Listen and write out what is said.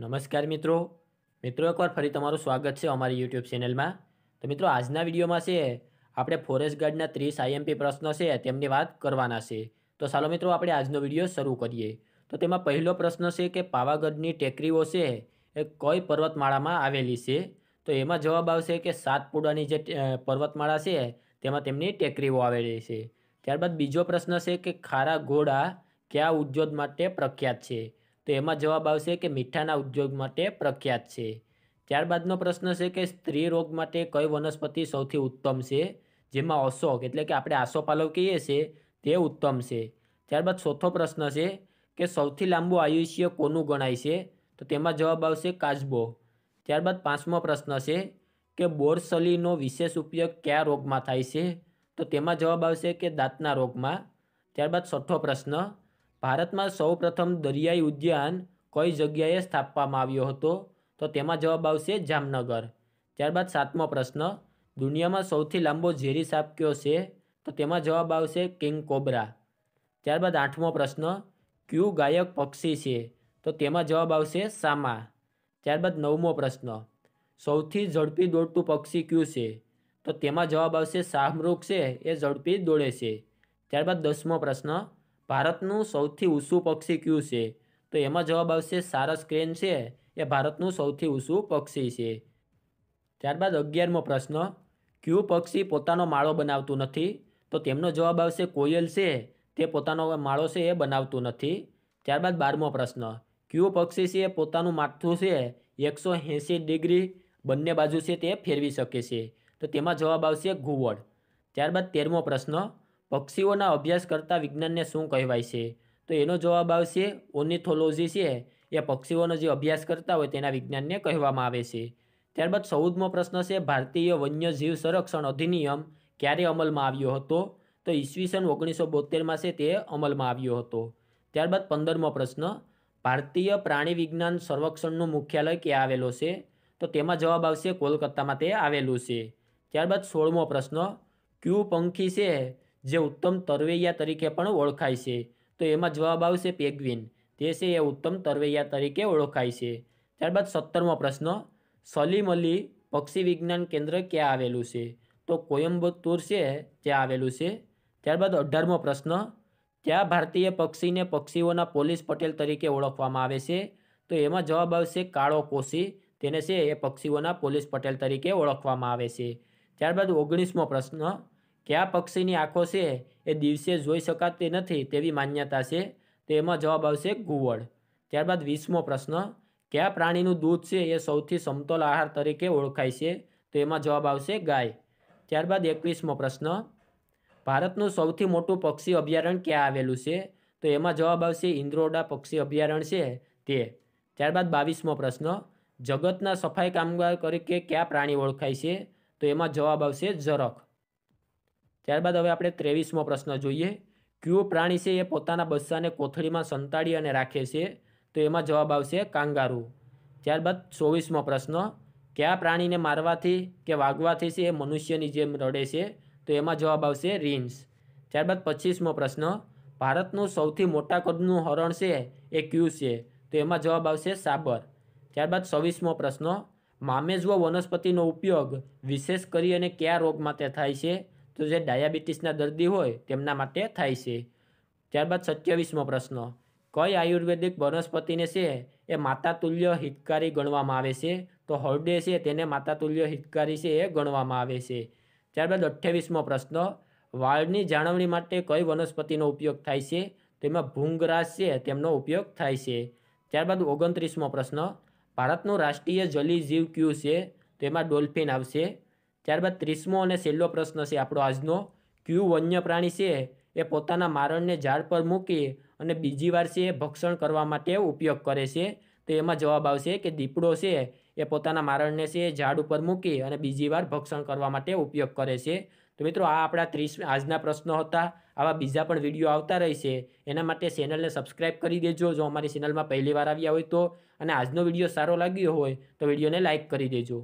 નમસ્કાર મિત્રો મિત્રો એકવાર ફરી તમારું સ્વાગત છે અમારી યુટ્યુબ ચેનલમાં તો મિત્રો આજના વિડીયોમાં છે આપણે ફોરેસ્ટ ગાર્ડના ત્રીસ આઈએમપી પ્રશ્નો છે તેમની વાત કરવાના છે તો ચાલો મિત્રો આપણે આજનો વિડીયો શરૂ કરીએ તો તેમાં પહેલો પ્રશ્ન છે કે પાવાગઢની ટેકરીઓ છે એ કઈ પર્વતમાળામાં આવેલી છે તો એમાં જવાબ આવશે કે સાતપુડાની જે પર્વતમાળા છે તેમાં તેમની ટેકરીઓ આવેલી છે ત્યારબાદ બીજો પ્રશ્ન છે કે ખારા ઘોડા કયા ઉદ્યોગ માટે પ્રખ્યાત છે તો એમાં જવાબ આવશે કે મીઠાના ઉદ્યોગ માટે પ્રખ્યાત છે ત્યારબાદનો પ્રશ્ન છે કે સ્ત્રી રોગ માટે કઈ વનસ્પતિ સૌથી ઉત્તમ છે જેમાં અશોક એટલે કે આપણે આસોપાલવ કહીએ છીએ તે ઉત્તમ છે ત્યારબાદ ચોથો પ્રશ્ન છે કે સૌથી લાંબુ આયુષ્ય કોનું ગણાય છે તો તેમાં જવાબ આવશે કાચબો ત્યારબાદ પાંચમો પ્રશ્ન છે કે બોરસલીનો વિશેષ ઉપયોગ કયા રોગમાં થાય છે તો તેમાં જવાબ આવશે કે દાંતના રોગમાં ત્યારબાદ છઠ્ઠો પ્રશ્ન ભારતમાં સૌપ્રથમ દરિયાઈ ઉદ્યાન કઈ જગ્યાએ સ્થાપવામાં આવ્યો હતો તો તેમાં જવાબ આવશે જામનગર ત્યારબાદ સાતમો પ્રશ્ન દુનિયામાં સૌથી લાંબો ઝેરી સાપ કયો છે તો તેમાં જવાબ આવશે કિંગ કોબરા ત્યારબાદ આઠમો પ્રશ્ન ક્યુ ગાયક પક્ષી છે તો તેમાં જવાબ આવશે સામા ત્યારબાદ નવમો પ્રશ્ન સૌથી ઝડપી દોડતું પક્ષી ક્યુ છે તો તેમાં જવાબ આવશે શાહમૃગ છે એ ઝડપી દોડે છે ત્યારબાદ દસમો પ્રશ્ન ભારતનું સૌથી ઊંચું પક્ષી કયું છે તો એમાં જવાબ આવશે સારસ ક્રેન છે એ ભારતનું સૌથી ઊંચું પક્ષી છે ત્યારબાદ અગિયારમો પ્રશ્ન કયું પક્ષી પોતાનો માળો બનાવતું નથી તો તેમનો જવાબ આવશે કોયલ છે તે પોતાનો માળો છે એ બનાવતું નથી ત્યારબાદ બારમો પ્રશ્ન કયું પક્ષી છે એ પોતાનું માથું છે એકસો એંસી ડિગ્રી બંને બાજુ છે તે ફેરવી શકે છે તો તેમાં જવાબ આવશે ઘુવડ ત્યારબાદ તેરમો પ્રશ્ન પક્ષીઓના અભ્યાસ કરતા વિજ્ઞાનને શું કહેવાય છે તો એનો જવાબ આવશે ઓનિથોલોજી છે એ પક્ષીઓનો જે અભ્યાસ કરતા હોય તેના વિજ્ઞાનને કહેવામાં આવે છે ત્યારબાદ સૌદમો પ્રશ્ન છે ભારતીય વન્યજીવ સંરક્ષણ અધિનિયમ ક્યારે અમલમાં આવ્યો હતો તો ઈસવીસન ઓગણીસો બોતેરમાં છે તે અમલમાં આવ્યો હતો ત્યારબાદ પંદરમો પ્રશ્ન ભારતીય પ્રાણી વિજ્ઞાન સંરક્ષણનું મુખ્યાલય ક્યાં આવેલો છે તો તેમાં જવાબ આવશે કોલકાતામાં તે આવેલું છે ત્યારબાદ સોળમો પ્રશ્ન ક્યુ પંખી છે જે ઉત્તમ તરવૈયા તરીકે પણ ઓળખાય છે તો એમાં જવાબ આવશે પેગ્વિન તે છે એ ઉત્તમ તરવૈયા તરીકે ઓળખાય છે ત્યારબાદ સત્તરમો પ્રશ્ન સલીમ અલી પક્ષી વિજ્ઞાન કેન્દ્ર ક્યાં આવેલું છે તો કોયમ્બતુર છે ત્યાં આવેલું છે ત્યારબાદ અઢારમો પ્રશ્ન ત્યાં ભારતીય પક્ષીને પક્ષીઓના પોલીસ પટેલ તરીકે ઓળખવામાં આવે છે તો એમાં જવાબ આવશે કાળો કોશી તેને છે એ પક્ષીઓના પોલીસ પટેલ તરીકે ઓળખવામાં આવે છે ત્યારબાદ ઓગણીસમો પ્રશ્ન કયા પક્ષીની આંખો છે એ દિવસે જોઈ શકાતી નથી તેવી માન્યતા છે તેમાં જવાબ આવશે ઘુવડ ત્યારબાદ વીસમો પ્રશ્ન કયા પ્રાણીનું દૂધ છે એ સૌથી સમતોલ આહાર તરીકે ઓળખાય છે તો એમાં જવાબ આવશે ગાય ત્યારબાદ એકવીસમો પ્રશ્ન ભારતનું સૌથી મોટું પક્ષી અભયારણ્ય ક્યાં આવેલું છે તો એમાં જવાબ આવશે ઇન્દ્રોડા પક્ષી અભયારણ્ય છે તે ત્યારબાદ બાવીસમો પ્રશ્ન જગતના સફાઈ કામગાર તરીકે કયા પ્રાણી ઓળખાય છે તો એમાં જવાબ આવશે ઝરખ ત્યારબાદ હવે આપણે ત્રેવીસમો પ્રશ્ન જોઈએ કયો પ્રાણી છે એ પોતાના બચ્ચાને કોથળીમાં સંતાડી અને રાખે છે તો એમાં જવાબ આવશે કાંગારુ ત્યારબાદ ચોવીસમો પ્રશ્ન કયા પ્રાણીને મારવાથી કે વાગવાથી છે એ મનુષ્યની જેમ રડે છે તો એમાં જવાબ આવશે રીંછ ત્યારબાદ પચીસમો પ્રશ્ન ભારતનું સૌથી મોટા કદનું હરણ છે એ ક્યુ છે તો એમાં જવાબ આવશે સાબર ત્યારબાદ છવ્વીસમો પ્રશ્ન મામેજવો વનસ્પતિનો ઉપયોગ વિશેષ કરી અને કયા રોગ માટે થાય છે તો જે ડાયાબિટીસના દર્દી હોય તેમના માટે થાય છે ત્યારબાદ સત્યાવીસમો પ્રશ્ન કઈ આયુર્વેદિક વનસ્પતિને છે એ માતાતુલ્ય હિતકારી ગણવામાં આવે છે તો હળદે છે તેને માતાતુલ્ય હિતકારી છે એ ગણવામાં આવે છે ત્યારબાદ અઠ્યાવીસમો પ્રશ્ન વાળની જાળવણી માટે કઈ વનસ્પતિનો ઉપયોગ થાય છે તેમાં ભૂંગરાસ છે તેમનો ઉપયોગ થાય છે ત્યારબાદ ઓગણત્રીસમો પ્રશ્ન ભારતનું રાષ્ટ્રીય જલી જીવ ક્યુ છે તેમાં ડોલ્ફિન આવશે ત્યારબાદ ત્રીસમો અને છેલ્લો પ્રશ્ન છે આપણો આજનો ક્યુ વન્ય પ્રાણી છે એ પોતાના મારણને ઝાડ પર મૂકી અને બીજી વાર છે એ ભક્ષણ કરવા માટે ઉપયોગ કરે છે તો એમાં જવાબ આવશે કે દીપડો છે એ પોતાના મારણને છે ઝાડ ઉપર મૂકી અને બીજી વાર ભક્ષણ કરવા માટે ઉપયોગ કરે છે તો મિત્રો આ આપણા ત્રીસ આજના પ્રશ્નો હતા આવા બીજા પણ વિડીયો આવતા રહેશે એના માટે ચેનલને સબસ્ક્રાઇબ કરી દેજો જો અમારી ચેનલમાં પહેલી વાર આવ્યા હોય તો અને આજનો વિડીયો સારો લાગ્યો હોય તો વિડીયોને લાઇક કરી દેજો